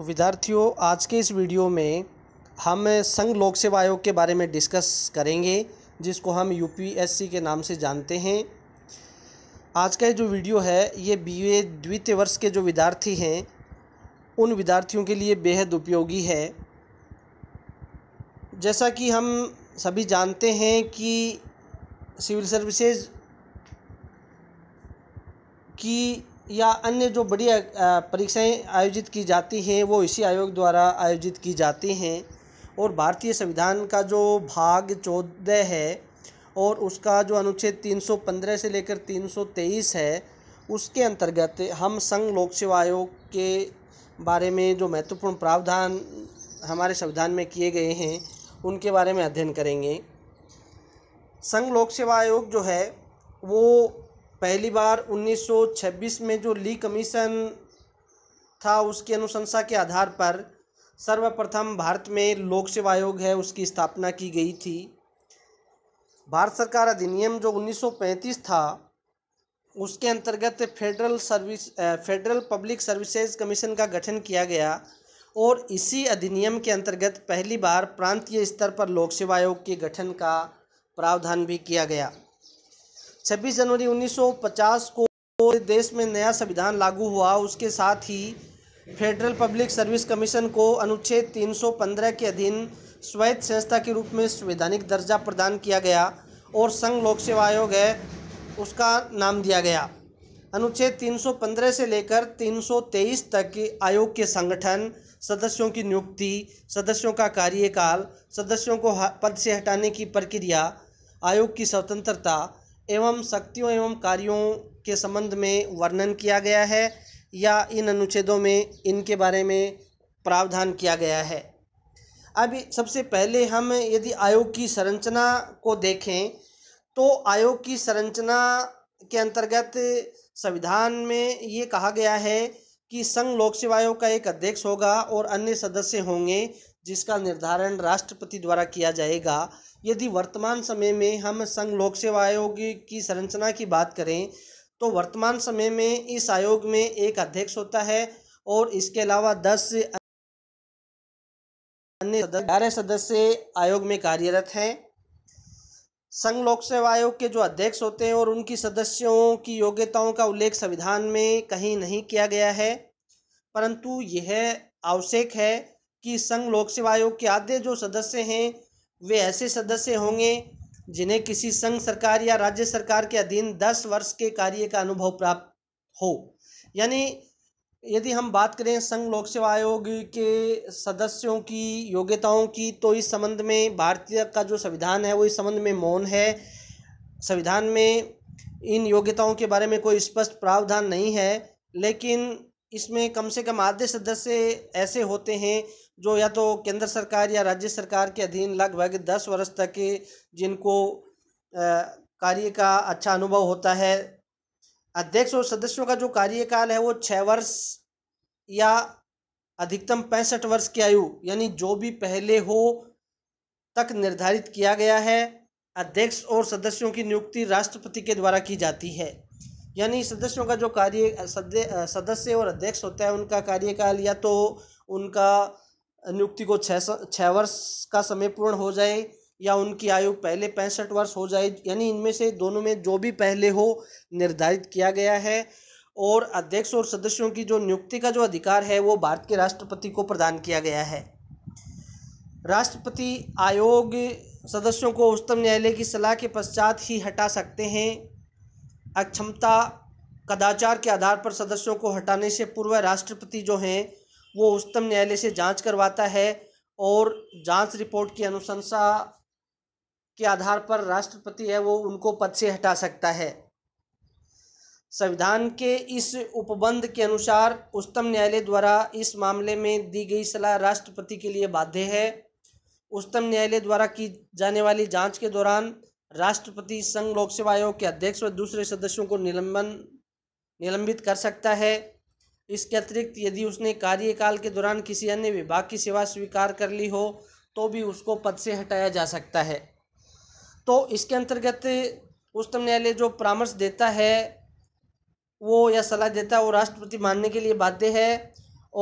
विद्यार्थियों आज के इस वीडियो में हम संघ लोक सेवा आयोग के बारे में डिस्कस करेंगे जिसको हम यूपीएससी के नाम से जानते हैं आज का जो वीडियो है ये बीए द्वितीय वर्ष के जो विद्यार्थी हैं उन विद्यार्थियों के लिए बेहद उपयोगी है जैसा कि हम सभी जानते हैं कि सिविल सर्विसेज की या अन्य जो बड़ी परीक्षाएं आयोजित की जाती हैं वो इसी आयोग द्वारा आयोजित की जाती हैं और भारतीय संविधान का जो भाग चौदह है और उसका जो अनुच्छेद 315 से लेकर 323 है उसके अंतर्गत हम संघ लोक सेवा आयोग के बारे में जो महत्वपूर्ण प्रावधान हमारे संविधान में किए गए हैं उनके बारे में अध्ययन करेंगे संघ लोक सेवा आयोग जो है वो पहली बार 1926 में जो ली कमीशन था उसकी अनुशंसा के आधार पर सर्वप्रथम भारत में लोक सेवा आयोग है उसकी स्थापना की गई थी भारत सरकार अधिनियम जो 1935 था उसके अंतर्गत federal service federal public services commission का गठन किया गया और इसी अधिनियम के अंतर्गत पहली बार प्रांतीय स्तर पर लोक सेवा आयोग के गठन का प्रावधान भी किया गया 26 जनवरी 1950 को देश में नया संविधान लागू हुआ उसके साथ ही फेडरल पब्लिक सर्विस कमीशन को अनुच्छेद 315 के अधीन स्वायत्त संस्था के रूप में संवैधानिक दर्जा प्रदान किया गया और संघ लोक सेवा आयोग है उसका नाम दिया गया अनुच्छेद 315 से लेकर 323 तक आयोग के संगठन सदस्यों की नियुक्ति सदस्यों का कार्यकाल सदस्यों को पद से हटाने की प्रक्रिया आयोग की स्वतंत्रता एवं शक्तियों एवं कार्यों के संबंध में वर्णन किया गया है या इन अनुच्छेदों में इनके बारे में प्रावधान किया गया है अब सबसे पहले हम यदि आयोग की संरचना को देखें तो आयोग की संरचना के अंतर्गत संविधान में ये कहा गया है कि संघ लोक सेवा आयोग का एक अध्यक्ष होगा और अन्य सदस्य होंगे जिसका निर्धारण राष्ट्रपति द्वारा किया जाएगा यदि वर्तमान समय में हम संघ लोक सेवा आयोग की संरचना की बात करें तो वर्तमान समय में इस आयोग में एक अध्यक्ष होता है और इसके अलावा दस अन्य ग्यारह सदस्य आयोग में कार्यरत हैं संघ लोक सेवा आयोग के जो अध्यक्ष होते हैं और उनकी सदस्यों की योग्यताओं का उल्लेख संविधान में कहीं नहीं किया गया है परंतु यह आवश्यक है कि संघ लोक सेवा आयोग के आधे जो सदस्य हैं वे ऐसे सदस्य होंगे जिन्हें किसी संघ सरकार या राज्य सरकार के अधीन दस वर्ष के कार्य का अनुभव प्राप्त हो यानी यदि हम बात करें संघ लोक सेवा आयोग के सदस्यों की योग्यताओं की तो इस संबंध में भारतीय का जो संविधान है वो इस संबंध में मौन है संविधान में इन योग्यताओं के बारे में कोई स्पष्ट प्रावधान नहीं है लेकिन इसमें कम से कम आधे सदस्य ऐसे होते हैं जो या तो केंद्र सरकार या राज्य सरकार के अधीन लगभग दस वर्ष तक जिनको कार्य का अच्छा अनुभव होता है अध्यक्ष और सदस्यों का जो कार्यकाल है वो छः वर्ष या अधिकतम पैंसठ वर्ष की आयु यानी जो भी पहले हो तक निर्धारित किया गया है अध्यक्ष और सदस्यों की नियुक्ति राष्ट्रपति के द्वारा की जाती है यानी सदस्यों का जो कार्य सदस्य और अध्यक्ष होता है उनका कार्यकाल या तो उनका नियुक्ति को छः छः वर्ष का समय पूर्ण हो जाए या उनकी आयु पहले पैंसठ वर्ष हो जाए यानी इनमें से दोनों में जो भी पहले हो निर्धारित किया गया है और अध्यक्ष और सदस्यों की जो नियुक्ति का जो अधिकार है वो भारत के राष्ट्रपति को प्रदान किया गया है राष्ट्रपति आयोग सदस्यों को उच्चतम न्यायालय की सलाह के पश्चात ही हटा सकते हैं अक्षमता कदाचार के आधार पर सदस्यों को हटाने से पूर्व राष्ट्रपति जो हैं वो उच्चतम न्यायालय से जांच करवाता है और जांच रिपोर्ट की अनुशंसा के आधार पर राष्ट्रपति है वो उनको पद से हटा सकता है संविधान के इस उपबंध के अनुसार उच्चतम न्यायालय द्वारा इस मामले में दी गई सलाह राष्ट्रपति के लिए बाध्य है उच्चतम न्यायालय द्वारा की जाने वाली जांच के दौरान राष्ट्रपति संघ लोक सेवा आयोग के अध्यक्ष व दूसरे सदस्यों को निलंबन निलंबित कर सकता है इसके अतिरिक्त यदि उसने कार्यकाल के दौरान किसी अन्य विभाग की सेवा स्वीकार कर ली हो तो भी उसको पद से हटाया जा सकता है तो इसके अंतर्गत उच्चतम न्यायालय जो परामर्श देता है वो या सलाह देता है वो राष्ट्रपति मानने के लिए बाध्य है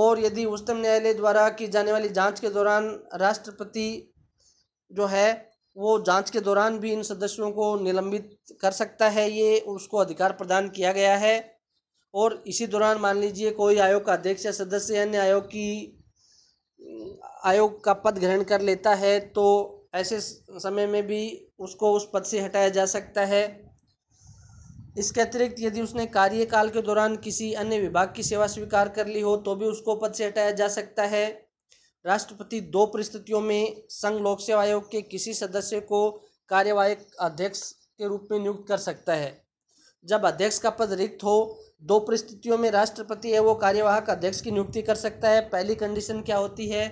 और यदि उच्चतम न्यायालय द्वारा की जाने वाली जांच के दौरान राष्ट्रपति जो है वो जांच के दौरान भी इन सदस्यों को निलंबित कर सकता है ये उसको अधिकार प्रदान किया गया है और इसी दौरान मान लीजिए कोई आयोग का अध्यक्ष या सदस्य अन्य आयोग की आयोग का पद ग्रहण कर लेता है तो ऐसे समय में भी उसको उस पद से हटाया जा सकता है इसके अतिरिक्त यदि उसने कार्यकाल के दौरान किसी अन्य विभाग की सेवा स्वीकार कर ली हो तो भी उसको पद से हटाया जा सकता है राष्ट्रपति दो परिस्थितियों में संघ लोक सेवा आयोग के किसी सदस्य को कार्यवाहक अध्यक्ष के रूप में नियुक्त कर सकता है जब अध्यक्ष का पद रिक्त हो दो परिस्थितियों में राष्ट्रपति है वो कार्यवाहक अध्यक्ष की नियुक्ति कर सकता है पहली कंडीशन क्या होती है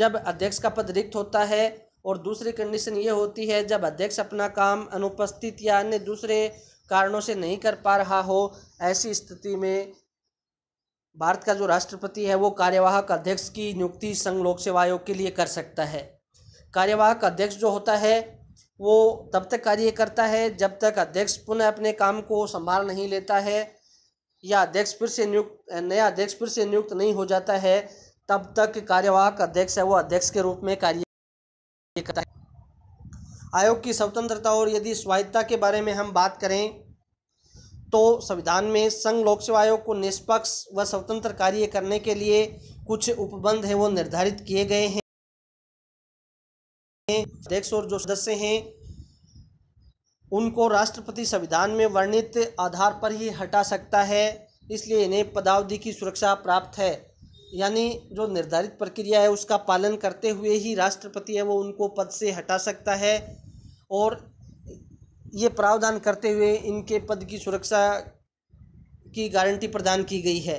जब अध्यक्ष का पद रिक्त होता है और दूसरी कंडीशन ये होती है जब अध्यक्ष अपना काम अनुपस्थित या अन्य दूसरे कारणों से नहीं कर पा रहा हो ऐसी स्थिति में भारत का जो राष्ट्रपति है वो कार्यवाहक अध्यक्ष की नियुक्ति संघ लोक सेवा आयोग के लिए कर सकता है कार्यवाहक अध्यक्ष जो होता है वो तब तक कार्य करता है जब तक अध्यक्ष पुनः अपने काम को संभाल नहीं लेता है या अध्यक्ष फिर से नियुक्त नया अध्यक्ष फिर से नियुक्त नहीं हो जाता है तब तक कार्यवाहक अध्यक्ष है वो अध्यक्ष के रूप में कार्य करता है आयोग की स्वतंत्रता और यदि स्वायत्ता के बारे में हम बात करें तो संविधान में संघ लोक सेवा आयोग को निष्पक्ष व स्वतंत्र कार्य करने के लिए कुछ उपबंध हैं वो निर्धारित किए गए हैं अध्यक्ष और जो सदस्य हैं उनको राष्ट्रपति संविधान में वर्णित आधार पर ही हटा सकता है इसलिए इन्हें पदावधि की सुरक्षा प्राप्त है यानी जो निर्धारित प्रक्रिया है उसका पालन करते हुए ही राष्ट्रपति है वो उनको पद से हटा सकता है और ये प्रावधान करते हुए इनके पद की सुरक्षा की गारंटी प्रदान की गई है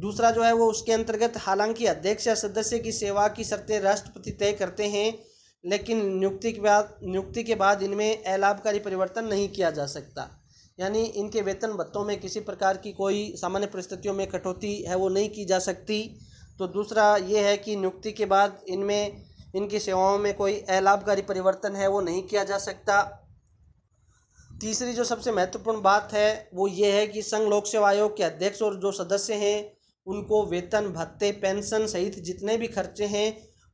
दूसरा जो है वो उसके अंतर्गत हालांकि अध्यक्ष या सदस्य की सेवा की शर्तें राष्ट्रपति तय करते हैं लेकिन नियुक्ति के बाद नियुक्ति के बाद इनमें अलाभकारी परिवर्तन नहीं किया जा सकता यानी इनके वेतन भत्तों में किसी प्रकार की कोई सामान्य परिस्थितियों में कटौती है वो नहीं की जा सकती तो दूसरा ये है कि नियुक्ति के बाद इनमें इनकी सेवाओं में कोई अलाभकारी परिवर्तन है वो नहीं किया जा सकता तीसरी जो सबसे महत्वपूर्ण बात है वो ये है कि संघ लोक सेवा आयोग के अध्यक्ष और जो सदस्य हैं उनको वेतन भत्ते पेंशन सहित जितने भी खर्चे हैं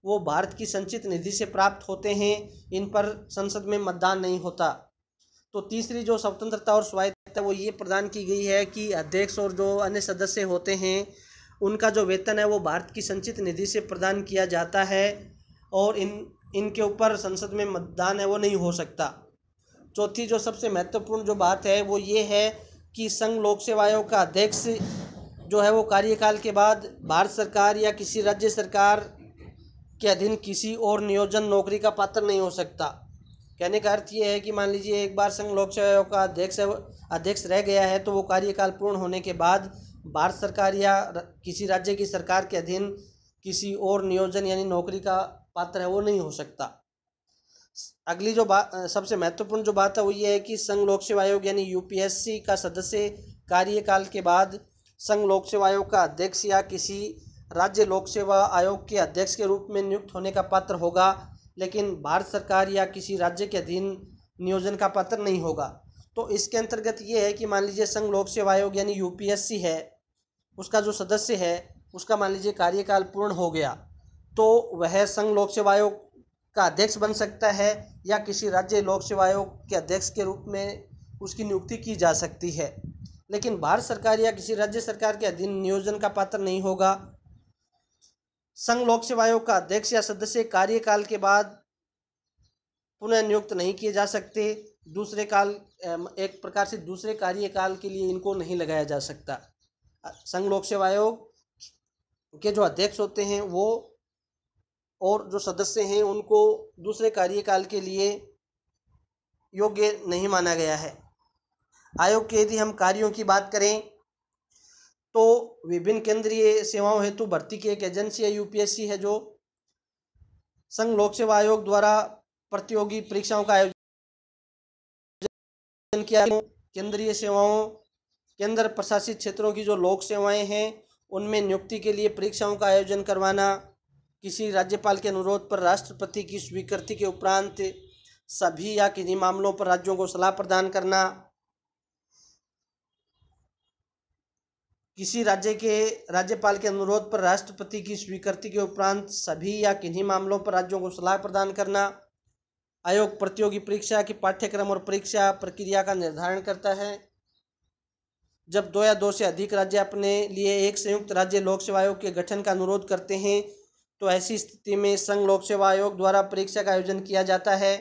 वो भारत की संचित निधि से प्राप्त होते हैं इन पर संसद में मतदान नहीं होता तो तीसरी जो स्वतंत्रता और स्वायत्तता वो ये प्रदान की गई है कि अध्यक्ष और जो अन्य सदस्य होते हैं उनका जो वेतन है वो भारत की संचित निधि से प्रदान किया जाता है और इन इनके ऊपर संसद में मतदान है वो नहीं हो सकता चौथी जो सबसे महत्वपूर्ण जो बात है वो ये है कि संघ लोक सेवा आयोग का अध्यक्ष जो है वो कार्यकाल के बाद भारत सरकार या किसी राज्य सरकार के अधीन किसी और नियोजन नौकरी का पात्र नहीं हो सकता कहने का अर्थ ये है कि मान लीजिए एक बार संघ लोक सेवा आयोग का अध्यक्ष अध्यक्ष रह गया है तो वो कार्यकाल पूर्ण होने के बाद भारत सरकार या किसी राज्य की सरकार के अधीन किसी और नियोजन यानी नौकरी का पात्र है वो नहीं हो सकता अगली जो बात सबसे महत्वपूर्ण जो बात है वो ये है कि संघ लोक सेवा आयोग यानी यूपीएससी का सदस्य कार्यकाल के बाद संघ लोक सेवा आयोग का अध्यक्ष या किसी राज्य लोक सेवा आयोग के अध्यक्ष के रूप में नियुक्त होने का पात्र होगा लेकिन भारत सरकार या किसी राज्य के अधीन नियोजन का पात्र नहीं होगा तो इसके अंतर्गत ये है कि मान लीजिए संघ लोक सेवा आयोग यानी यू है उसका जो सदस्य है उसका मान लीजिए कार्यकाल पूर्ण हो गया तो वह संघ लोक सेवा आयोग का अध्यक्ष बन सकता है या किसी राज्य लोक सेवा आयोग के अध्यक्ष के रूप में उसकी नियुक्ति की जा सकती है लेकिन भारत सरकार या किसी राज्य सरकार के अधीन नियोजन का पात्र नहीं होगा संघ लोक सेवा आयोग का अध्यक्ष या सदस्य कार्यकाल के बाद पुनः नियुक्त नहीं किए जा सकते दूसरे काल एक प्रकार से दूसरे कार्यकाल के लिए इनको नहीं लगाया जा सकता संघ लोक सेवा आयोग के जो अध्यक्ष होते हैं वो और जो सदस्य हैं उनको दूसरे कार्यकाल के लिए योग्य नहीं माना गया है आयोग के यदि हम कार्यों की बात करें तो विभिन्न केंद्रीय सेवाओं हेतु भर्ती की एक एजेंसी है यूपीएससी है जो संघ लोक सेवा आयोग द्वारा प्रतियोगी परीक्षाओं का आयोजन किया केंद्रीय सेवाओं केंद्र प्रशासित क्षेत्रों की जो लोक सेवाएं हैं उनमें नियुक्ति के लिए परीक्षाओं का आयोजन करवाना किसी राज्यपाल के अनुरोध पर राष्ट्रपति की स्वीकृति के उपरांत सभी या किन्हीं मामलों पर राज्यों को सलाह प्रदान करना किसी राज्य के राज्यपाल के अनुरोध पर राष्ट्रपति की स्वीकृति के उपरांत सभी या किन्हीं मामलों पर राज्यों को सलाह प्रदान करना आयोग प्रतियोगी परीक्षा की पाठ्यक्रम और परीक्षा प्रक्रिया का निर्धारण करता है जब दो या दो से अधिक राज्य अपने लिए एक संयुक्त राज्य लोक सेवा आयोग के गठन का अनुरोध करते हैं तो ऐसी स्थिति में संघ लोक सेवा आयोग द्वारा परीक्षा का आयोजन किया जाता है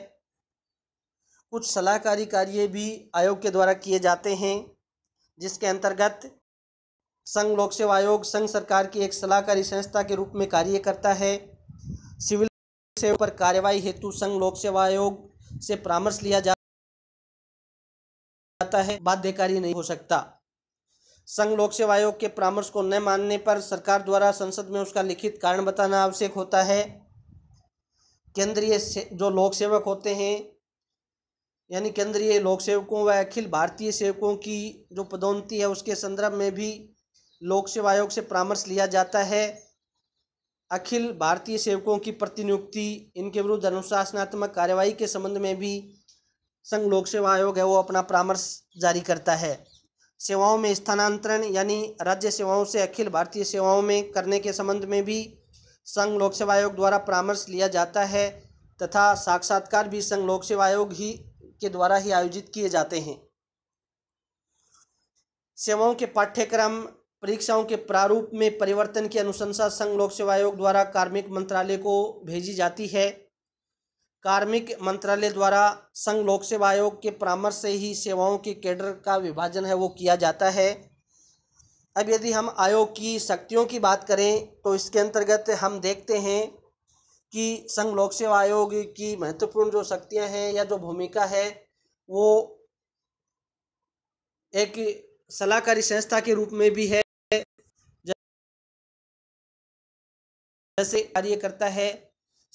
कुछ सलाहकारी कार्य भी आयोग के द्वारा किए जाते हैं जिसके अंतर्गत संघ लोक सेवा आयोग संघ सरकार की एक सलाहकारी संस्था के रूप में कार्य करता है सिविल सेवा पर कार्यवाही हेतु संघ लोक सेवा आयोग से परामर्श लिया जाता है बाध्यकारी नहीं हो सकता संघ लोक सेवा आयोग के परामर्श को न मानने पर सरकार द्वारा संसद में उसका लिखित कारण बताना आवश्यक होता है केंद्रीय जो लोक सेवक होते हैं यानी केंद्रीय लोक सेवकों व अखिल भारतीय सेवकों की जो पदोन्नति है उसके संदर्भ में भी लोक सेवा आयोग से परामर्श लिया जाता है अखिल भारतीय सेवकों की प्रतिनियुक्ति इनके विरुद्ध अनुशासनात्मक कार्यवाही के संबंध में भी संघ लोक सेवा आयोग है वो अपना परामर्श जारी करता है सेवाओं में स्थानांतरण यानी राज्य सेवाओं से अखिल भारतीय सेवाओं में करने के संबंध में भी संघ लोक सेवा आयोग द्वारा परामर्श लिया जाता है तथा साक्षात्कार भी संघ लोक सेवा आयोग ही के द्वारा ही आयोजित किए जाते हैं सेवाओं के पाठ्यक्रम परीक्षाओं के प्रारूप में परिवर्तन की अनुशंसा संघ लोक सेवा आयोग द्वारा कार्मिक मंत्रालय को भेजी जाती है कार्मिक मंत्रालय द्वारा संघ लोक सेवा आयोग के परामर्श से ही सेवाओं के कैडर का विभाजन है वो किया जाता है अब यदि हम आयोग की शक्तियों की बात करें तो इसके अंतर्गत हम देखते हैं कि संघ लोक सेवा आयोग की महत्वपूर्ण जो शक्तियां हैं या जो भूमिका है वो एक सलाहकारी संस्था के रूप में भी है जैसे कार्य करता है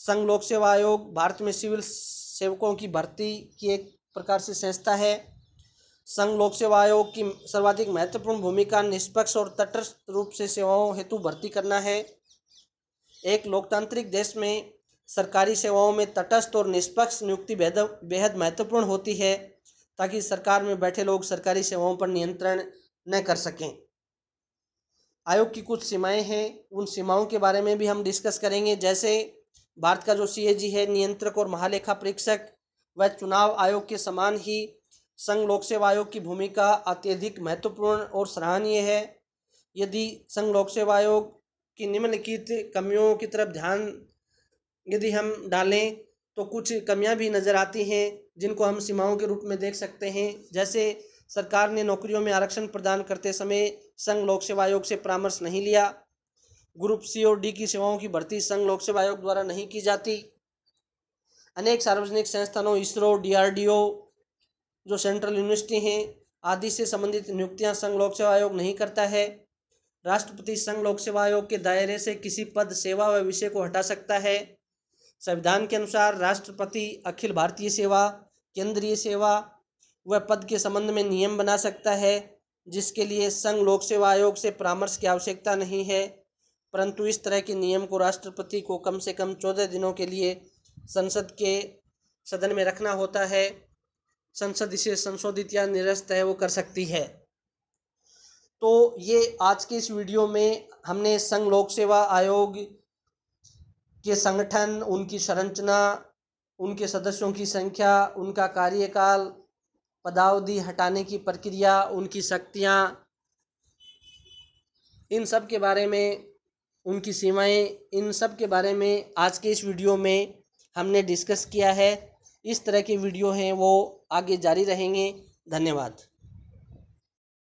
संघ लोक सेवा आयोग भारत में सिविल सेवकों की भर्ती की एक प्रकार से संस्था है संघ लोक सेवा आयोग की सर्वाधिक महत्वपूर्ण भूमिका निष्पक्ष और तटस्थ रूप से सेवाओं हेतु भर्ती करना है एक लोकतांत्रिक देश में सरकारी सेवाओं में तटस्थ और निष्पक्ष नियुक्ति बेहद बेहद महत्वपूर्ण होती है ताकि सरकार में बैठे लोग सरकारी सेवाओं पर नियंत्रण न कर सकें आयोग की कुछ सीमाएं हैं उन सीमाओं के बारे में भी हम डिस्कस करेंगे जैसे भारत का जो सीएजी है नियंत्रक और महालेखा परीक्षक वह चुनाव आयोग के समान ही संघ लोक सेवा आयोग की भूमिका अत्यधिक महत्वपूर्ण और सराहनीय है यदि संघ लोक सेवा आयोग की निम्नलिखित कमियों की तरफ ध्यान यदि हम डालें तो कुछ कमियां भी नज़र आती हैं जिनको हम सीमाओं के रूप में देख सकते हैं जैसे सरकार ने नौकरियों में आरक्षण प्रदान करते समय संघ लोक सेवा आयोग से परामर्श नहीं लिया ग्रुप सी और डी की सेवाओं की भर्ती संघ लोक सेवा आयोग द्वारा नहीं की जाती अनेक सार्वजनिक संस्थानों इसरो डीआरडीओ जो सेंट्रल यूनिवर्सिटी हैं आदि से संबंधित नियुक्तियां संघ लोक सेवा आयोग नहीं करता है राष्ट्रपति संघ लोक सेवा आयोग के दायरे से किसी पद सेवा व विषय को हटा सकता है संविधान के अनुसार राष्ट्रपति अखिल भारतीय सेवा केंद्रीय सेवा व पद के संबंध में नियम बना सकता है जिसके लिए संघ लोक सेवा आयोग से परामर्श की आवश्यकता नहीं है परंतु इस तरह के नियम को राष्ट्रपति को कम से कम चौदह दिनों के लिए संसद के सदन में रखना होता है संसद इसे संशोधित या निरस्त है वो कर सकती है तो ये आज के इस वीडियो में हमने संघ लोक सेवा आयोग के संगठन उनकी संरचना उनके सदस्यों की संख्या उनका कार्यकाल पदावधि हटाने की प्रक्रिया उनकी शक्तियाँ इन सब के बारे में उनकी सीमाएं इन सब के बारे में आज के इस वीडियो में हमने डिस्कस किया है इस तरह के वीडियो हैं वो आगे जारी रहेंगे धन्यवाद